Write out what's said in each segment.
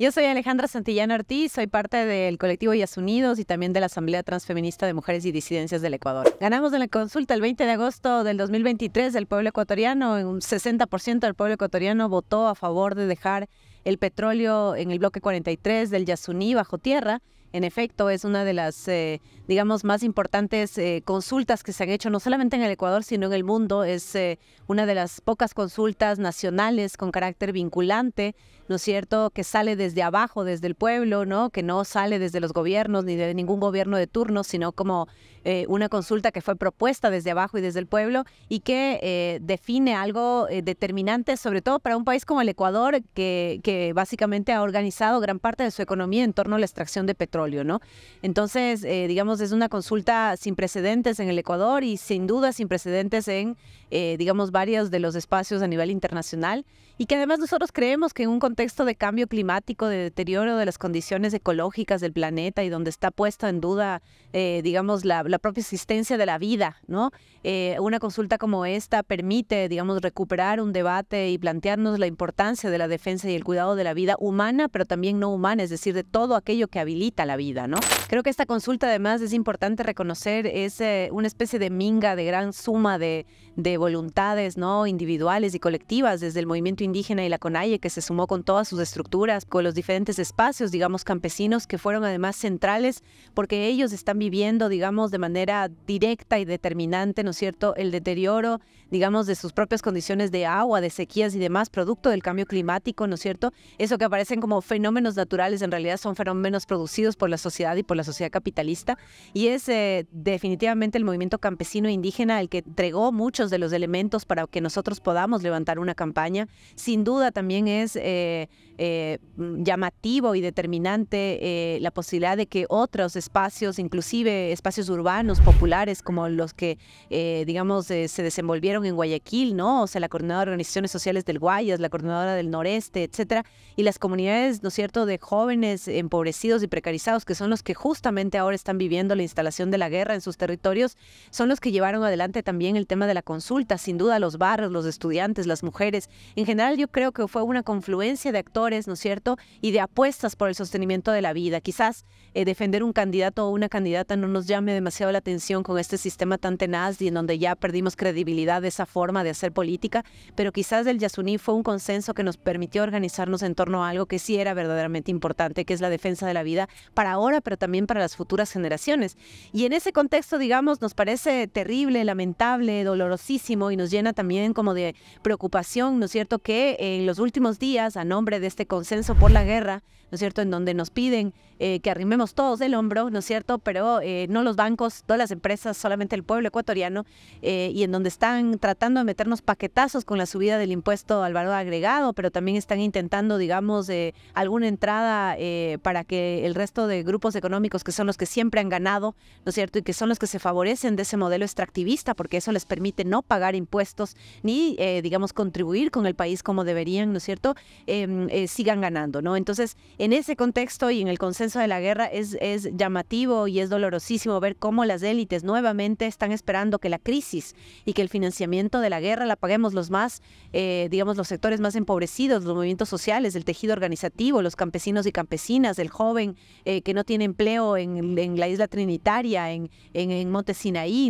Yo soy Alejandra Santillán Ortiz, soy parte del colectivo Yasunidos y también de la Asamblea Transfeminista de Mujeres y Disidencias del Ecuador. Ganamos en la consulta el 20 de agosto del 2023 del pueblo ecuatoriano, un 60% del pueblo ecuatoriano votó a favor de dejar el petróleo en el bloque 43 del Yasuní bajo tierra. En efecto, es una de las eh, digamos, más importantes eh, consultas que se han hecho, no solamente en el Ecuador, sino en el mundo. Es eh, una de las pocas consultas nacionales con carácter vinculante, ¿no es cierto?, que sale desde abajo, desde el pueblo, ¿no?, que no sale desde los gobiernos ni de ningún gobierno de turno, sino como eh, una consulta que fue propuesta desde abajo y desde el pueblo y que define algo determinante, sobre todo para un país como el Ecuador, que básicamente ha organizado gran parte de su economía en torno a la extracción de petróleo, ¿no? Entonces, digamos, es una consulta sin precedentes en el Ecuador y sin duda sin precedentes en, eh, digamos, varios de los espacios a nivel internacional y que además nosotros creemos que en un contexto de cambio climático, de deterioro de las condiciones ecológicas del planeta y donde está puesta en duda, eh, digamos, la, propia existencia de la vida, ¿no? Eh, una consulta como esta permite, digamos, recuperar un debate y plantearnos la importancia de la defensa y el cuidado de la vida humana, pero también no humana, es decir, de todo aquello que habilita la vida, ¿no? Creo que esta consulta además es importante reconocer, es una especie de minga, de gran suma de, de voluntades, ¿no? Individuales y colectivas desde el movimiento indígena y la CONAIE, que se sumó con todas sus estructuras, con los diferentes espacios, digamos, campesinos, que fueron además centrales, porque ellos están viviendo, digamos, de manera directa y determinante, ¿no es cierto?, el deterioro, digamos, de sus propias condiciones de agua, de sequías y demás, producto del cambio climático, ¿no es cierto? Eso que aparecen como fenómenos naturales, en realidad son fenómenos producidos por la sociedad y por la sociedad capitalista, y es eh, definitivamente el movimiento campesino e indígena el que entregó muchos de los elementos para que nosotros podamos levantar una campaña sin duda también es eh, eh, mm, llamativo y determinante eh, la posibilidad de que otros espacios, inclusive espacios urbanos, populares, como los que, digamos, se desenvolvieron en Guayaquil, ¿no? O sea, la coordinadora de organizaciones sociales del Guayas, la coordinadora del Noreste, etcétera, y las comunidades, ¿no es cierto?, de jóvenes empobrecidos y precarizados, que son los que justamente ahora están viviendo la instalación de la guerra en sus territorios, son los que llevaron adelante también el tema de la consulta, sin duda, los barrios, los estudiantes, las mujeres, en general yo creo que fue una confluencia de actores, ¿no es cierto? Y de apuestas por el sostenimiento de la vida. Quizás eh, defender un candidato o una candidata no nos llame demasiado la atención con este sistema tan tenaz y en donde ya perdimos credibilidad de esa forma de hacer política, pero quizás el Yasuní fue un consenso que nos permitió organizarnos en torno a algo que sí era verdaderamente importante, que es la defensa de la vida para ahora, pero también para las futuras generaciones. Y en ese contexto, digamos, nos parece terrible, lamentable, dolorosísimo y nos llena también como de preocupación, ¿no es cierto?, que que en los últimos días, a nombre de este consenso por la guerra, ¿no es cierto?, en donde nos piden eh, que arrimemos todos del hombro, ¿no es cierto?, pero eh, no los bancos, no las empresas, solamente el pueblo ecuatoriano, eh, y en donde están tratando de meternos paquetazos con la subida del impuesto al valor agregado, pero también están intentando, digamos, alguna entrada para que el resto de grupos económicos, que son los que siempre han ganado, ¿no es cierto?, y que son los que se favorecen de ese modelo extractivista, porque eso les permite no pagar impuestos ni, digamos, contribuir con el país como deberían, ¿no es cierto?, em, sigan ganando, ¿no? Entonces, en ese contexto y en el consenso de la guerra es, llamativo y es dolorosísimo ver cómo las élites nuevamente están esperando que la crisis y que el financiamiento de la guerra la paguemos los más, eh, digamos, los sectores más empobrecidos, los movimientos sociales, el tejido organizativo, los campesinos y campesinas, el joven eh, que no tiene empleo en, la isla Trinitaria, en, en, Monte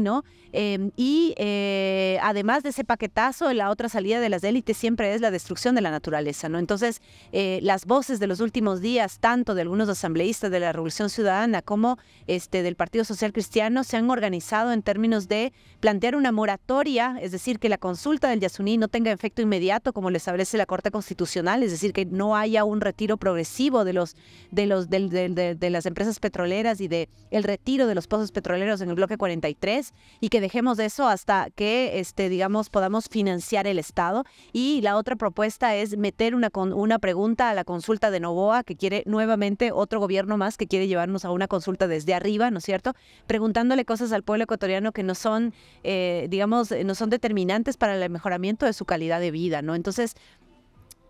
¿no? Em, y eh, además de ese paquetazo, la otra salida de las élites siempre es la destrucción de la naturaleza, ¿no? Entonces, las voces de los últimos días, tanto de algunos asambleístas de la Revolución Ciudadana como este, del Partido Social Cristiano, se han organizado en términos de plantear una moratoria, es decir, que la consulta del Yasuní no tenga efecto inmediato como le establece la Corte Constitucional, es decir, que no haya un retiro progresivo de, los, de, los, de, las empresas petroleras y de el retiro de los pozos petroleros en el bloque 43 y que dejemos eso hasta que, este, digamos, podamos financiar el Estado. Y la otra propuesta es meter una, una pregunta a la consulta de Novoa, que quiere nuevamente otro gobierno más que quiere llevarnos a una consulta desde arriba, ¿no es cierto? Preguntándole cosas al pueblo ecuatoriano que no son, eh, digamos, eh, no son determinantes para el mejoramiento de su calidad de vida, ¿no? Entonces,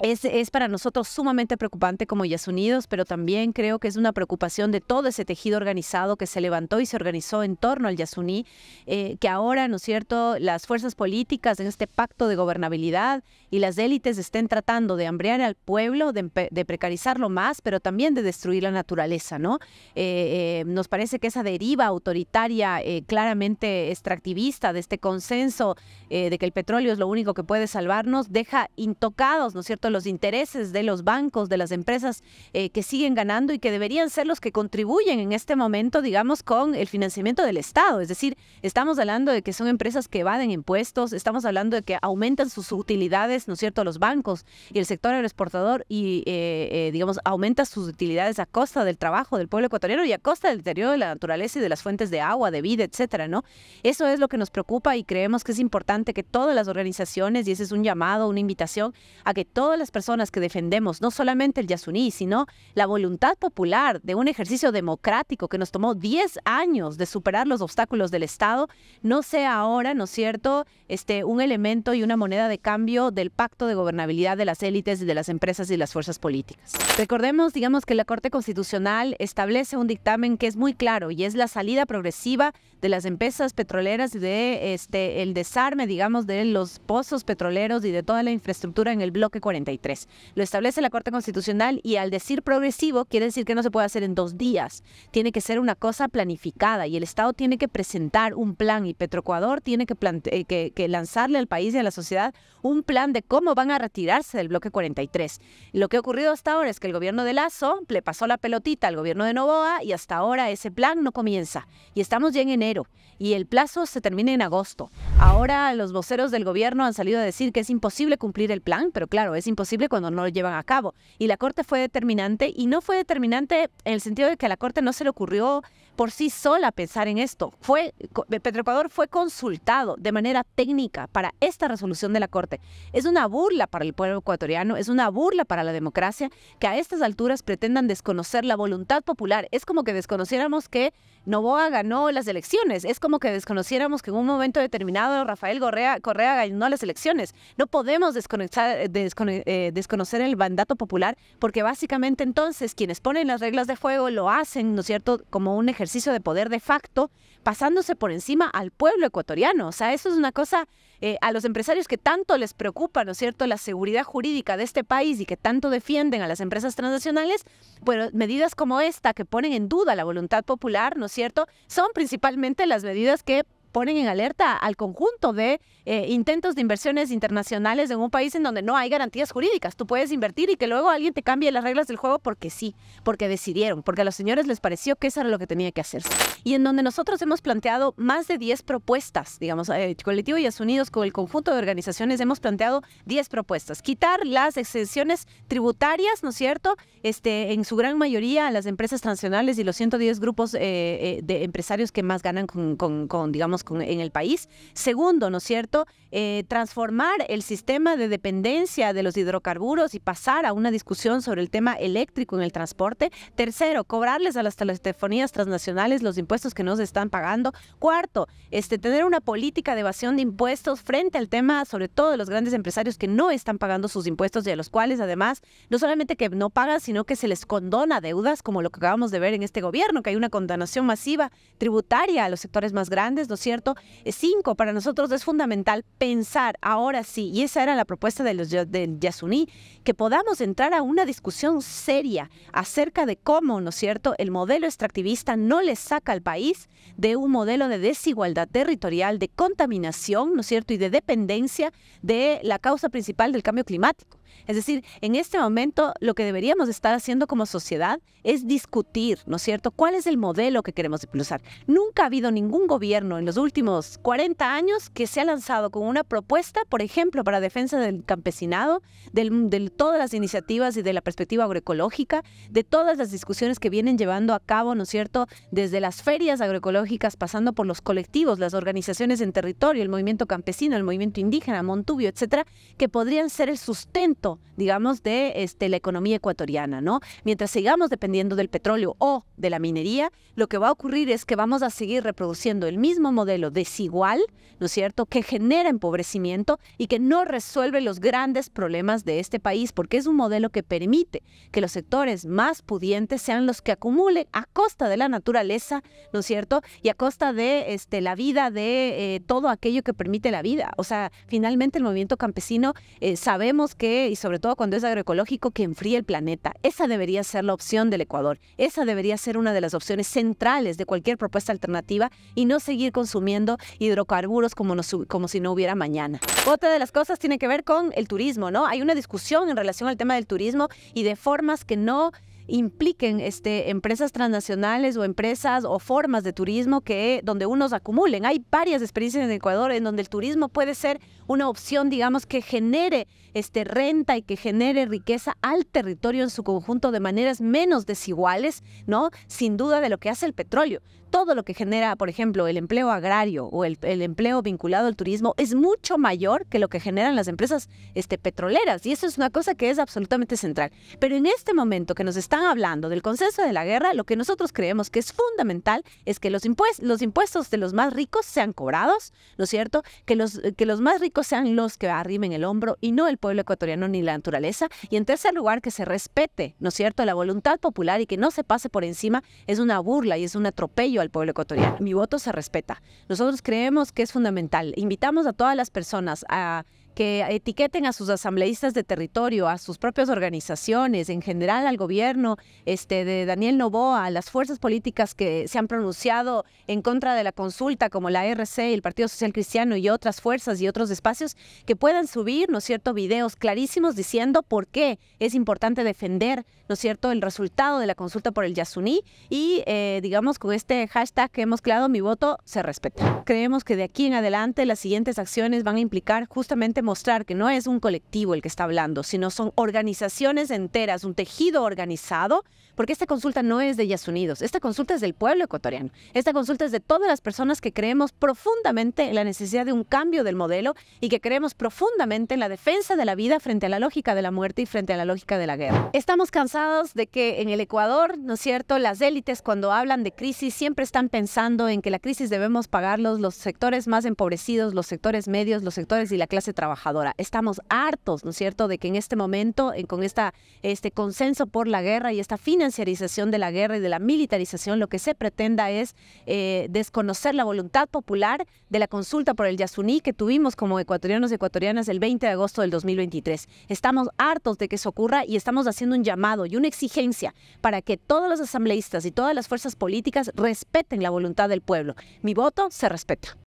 es, para nosotros sumamente preocupante como yasunidos, pero también creo que es una preocupación de todo ese tejido organizado que se levantó y se organizó en torno al Yasuní, eh, que ahora, ¿no es cierto?, las fuerzas políticas en este pacto de gobernabilidad y las élites estén tratando de hambrear al pueblo, de, precarizarlo más, pero también de destruir la naturaleza, ¿no? Eh, eh, nos parece que esa deriva autoritaria, claramente extractivista, de este consenso de que el petróleo es lo único que puede salvarnos, deja intocados, ¿no es cierto?, los intereses de los bancos, de las empresas eh, que siguen ganando y que deberían ser los que contribuyen en este momento, digamos, con el financiamiento del Estado. Es decir, estamos hablando de que son empresas que evaden impuestos, estamos hablando de que aumentan sus utilidades, ¿no es cierto?, los bancos y el sector agroexportador y, eh, eh, digamos, aumenta sus utilidades a costa del trabajo del pueblo ecuatoriano y a costa del deterioro de la naturaleza y de las fuentes de agua, de vida, etcétera, ¿no? Eso es lo que nos preocupa y creemos que es importante que todas las organizaciones, y ese es un llamado, una invitación, a que todas las personas que defendemos no solamente el Yasuní, sino la voluntad popular de un ejercicio democrático que nos tomó 10 años de superar los obstáculos del Estado, no sea ahora, ¿no es cierto?, este, un elemento y una moneda de cambio del pacto de gobernabilidad de las élites, de las empresas y las fuerzas políticas. Recordemos, digamos, que la Corte Constitucional establece un dictamen que es muy claro y es la salida progresiva de las empresas petroleras y de este el desarme, digamos, de los pozos petroleros y de toda la infraestructura en el bloque 43. Lo establece la Corte Constitucional y al decir progresivo quiere decir que no se puede hacer en dos días. Tiene que ser una cosa planificada y el Estado tiene que presentar un plan y Petroecuador tiene que, eh, que, lanzarle al país y a la sociedad un plan de cómo van a retirarse del bloque 43. Lo que ha ocurrido hasta ahora es que el gobierno de Lazo le pasó la pelotita al gobierno de Novoa y hasta ahora ese plan no comienza. Y estamos ya en enero. y el plazo se termina en agosto. Ahora los voceros del gobierno han salido a decir que es imposible cumplir el plan, pero claro, es imposible cuando no lo llevan a cabo. Y la Corte fue determinante y no fue determinante en el sentido de que a la Corte no se le ocurrió por sí sola pensar en esto. Fue, eh, Petroecuador fue consultado de manera técnica para esta resolución de la Corte. Es una burla para el pueblo ecuatoriano, es una burla para la democracia que a estas alturas pretendan desconocer la voluntad popular. Es como que desconociéramos que Novoa ganó las elecciones. Es como que desconociéramos que en un momento determinado Rafael Correa, Correa ganó las elecciones. No podemos eh, desconocer el mandato popular porque básicamente entonces quienes ponen las reglas de juego lo hacen, ¿no es cierto?, como un ejercicio de poder de facto, pasándose por encima al pueblo ecuatoriano. O sea, eso es una cosa eh, a los empresarios que tanto les preocupa, ¿no es cierto?, la seguridad jurídica de este país y que tanto defienden a las empresas transnacionales, bueno, medidas como esta que ponen en duda la voluntad popular, ¿no es cierto?, son principalmente las medidas que ponen en alerta al conjunto de eh, intentos de inversiones internacionales en un país en donde no hay garantías jurídicas. Tú puedes invertir y que luego alguien te cambie las reglas del juego porque sí, porque decidieron, porque a los señores les pareció que eso era lo que tenía que hacerse. Y en donde nosotros hemos planteado más de 10 propuestas, digamos, el eh, colectivo y Unidos con el conjunto de organizaciones hemos planteado 10 propuestas. Quitar las exenciones tributarias, ¿no es cierto? Este, en su gran mayoría las empresas transnacionales y los 110 grupos eh, de empresarios que más ganan con digamos, en el país. Segundo, ¿no es cierto?, eh, transformar el sistema de dependencia de los hidrocarburos y pasar a una discusión sobre el tema eléctrico en el transporte. Tercero, cobrarles a las telefonías transnacionales los impuestos que no se están pagando. Cuarto, este, tener una política de evasión de impuestos frente al tema, sobre todo de los grandes empresarios que no están pagando sus impuestos y a los cuales además no solamente que no pagan, sino que se les condona deudas como lo que acabamos de ver en este gobierno, que hay una condonación masiva tributaria a los sectores más grandes, ¿no es cierto? cierto? Eh, cinco, para nosotros es fundamental pensar ahora sí, y esa era la propuesta de los de Yasuní, que podamos entrar a una discusión seria acerca de cómo, ¿no es cierto?, el modelo extractivista no le saca al país de un modelo de desigualdad territorial, de contaminación, ¿no es cierto?, y de dependencia de la causa principal del cambio climático. Es decir, en este momento lo que deberíamos estar haciendo como sociedad es discutir, ¿no es cierto?, cuál es el modelo que queremos impulsar. Nunca ha habido ningún gobierno en los últimos 40 años que se ha lanzado con una propuesta, por ejemplo, para defensa del campesinado, de todas las iniciativas y de la perspectiva agroecológica, de todas las discusiones que vienen llevando a cabo, ¿no es cierto?, desde las ferias agroecológicas, pasando por los colectivos, las organizaciones en territorio, el movimiento campesino, el movimiento indígena, Montubio, etcétera, que podrían ser el sustento digamos, de este, la economía ecuatoriana, ¿no? Mientras sigamos dependiendo del petróleo o de la minería, lo que va a ocurrir es que vamos a seguir reproduciendo el mismo modelo desigual, ¿no es cierto?, que genera empobrecimiento y que no resuelve los grandes problemas de este país, porque es un modelo que permite que los sectores más pudientes sean los que acumulen a costa de la naturaleza, ¿no es cierto?, y a costa de este, la vida, de eh, todo aquello que permite la vida. O sea, finalmente el movimiento campesino eh, sabemos que y sobre todo cuando es agroecológico que enfríe el planeta. Esa debería ser la opción del Ecuador. Esa debería ser una de las opciones centrales de cualquier propuesta alternativa y no seguir consumiendo hidrocarburos como, como si no hubiera mañana. Otra de las cosas tiene que ver con el turismo, ¿no? Hay una discusión en relación al tema del turismo y de formas que no impliquen este, empresas transnacionales o empresas o formas de turismo que donde unos acumulen. Hay varias experiencias en Ecuador en donde el turismo puede ser una opción, digamos, que genere este, renta y que genere riqueza al territorio en su conjunto de maneras menos desiguales, ¿no? Sin duda de lo que hace el petróleo. Todo lo que genera, por ejemplo, el empleo agrario o el, empleo vinculado al turismo es mucho mayor que lo que generan las empresas este, petroleras. Y eso es una cosa que es absolutamente central. Pero en este momento que nos están hablando del consenso de la guerra, lo que nosotros creemos que es fundamental es que los, impuestos, los impuestos de los más ricos sean cobrados, ¿no es cierto? Que los, que los más ricos sean los que arrimen el hombro y no el pueblo ecuatoriano ni la naturaleza. Y en tercer lugar, que se respete, ¿no es cierto?, la voluntad popular y que no se pase por encima es una burla y es un atropello al pueblo ecuatoriano. Mi voto se respeta. Nosotros creemos que es fundamental. Invitamos a todas las personas a que etiqueten a sus asambleístas de territorio, a sus propias organizaciones, en general al gobierno este, de Daniel Novoa, a las fuerzas políticas que se han pronunciado en contra de la consulta, como la RC, el Partido Social Cristiano y otras fuerzas y otros espacios, que puedan subir, ¿no es cierto?, videos clarísimos diciendo por qué es importante defender, ¿no es cierto?, el resultado de la consulta por el Yasuní y, eh, digamos, con este hashtag que hemos creado, mi voto se respeta. Creemos que de aquí en adelante las siguientes acciones van a implicar justamente mostrar que no es un colectivo el que está hablando, sino son organizaciones enteras, un tejido organizado, porque esta consulta no es de Ellas Unidos, esta consulta es del pueblo ecuatoriano, esta consulta es de todas las personas que creemos profundamente en la necesidad de un cambio del modelo y que creemos profundamente en la defensa de la vida frente a la lógica de la muerte y frente a la lógica de la guerra. Estamos cansados de que en el Ecuador, ¿no es cierto?, las élites cuando hablan de crisis siempre están pensando en que la crisis debemos pagarlos los sectores más empobrecidos, los sectores medios, los sectores y la clase trabajadora trabajadora. Estamos hartos, ¿no es cierto?, de que en este momento, eh, con este consenso por la guerra y esta financiarización de la guerra y de la militarización, lo que se pretenda es eh, desconocer la voluntad popular de la consulta por el Yasuní que tuvimos como ecuatorianos y ecuatorianas el 20 de agosto del 2023. Estamos hartos de que eso ocurra y estamos haciendo un llamado y una exigencia para que todos los asambleístas y todas las fuerzas políticas respeten la voluntad del pueblo. Mi voto se respeta.